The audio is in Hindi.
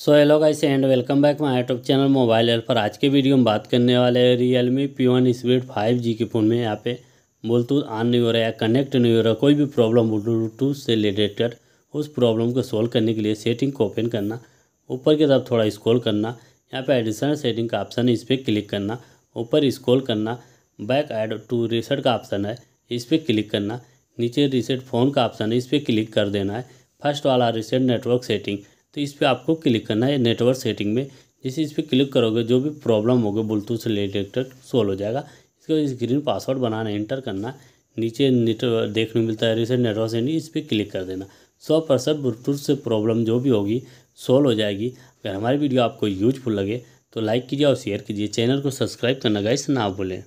so hello guys and welcome back my YouTube channel mobile L पर आज के वीडियो में बात करने वाले हैं realme P one speed five G के फ़ोन में यहाँ पे ब्लूटूथ ऑन नहीं हो रहा है कनेक्ट नहीं हो रहा कोई भी प्रॉब्लम ब्लूटूथ से रिलेटेड उस प्रॉब्लम को सॉल्व करने के लिए सेटिंग को ओपन करना ऊपर की तरफ थोड़ा स्क्रॉल करना यहाँ पर एडिशनल सेटिंग का ऑप्शन है इस पर क्लिक करना ऊपर स्क्रॉल करना बैक एड टू रीसेट का ऑप्शन है इस पर क्लिक करना नीचे रिसेट फ़ोन का ऑप्शन है इस पर क्लिक कर देना है फर्स्ट वाला रिसेट नेटवर्क सेटिंग तो इस पर आपको क्लिक करना है नेटवर्क सेटिंग में जैसे इस पर क्लिक करोगे जो भी प्रॉब्लम होगी ब्लूटूथ से रिलेटेड सोल्व हो जाएगा इसके स्क्रीन पासवर्ड बनाना एंटर करना नीचे नेटवर्क देखने को मिलता है रिसेंट नेटवर्क सेटिंग इस पर क्लिक कर देना सौ परसेंट ब्लूटूथ से प्रॉब्लम जो भी होगी सोल्व हो जाएगी अगर हमारी वीडियो आपको यूजफुल लगे तो लाइक कीजिए और शेयर कीजिए चैनल को सब्सक्राइब करना गाइस ना भूलें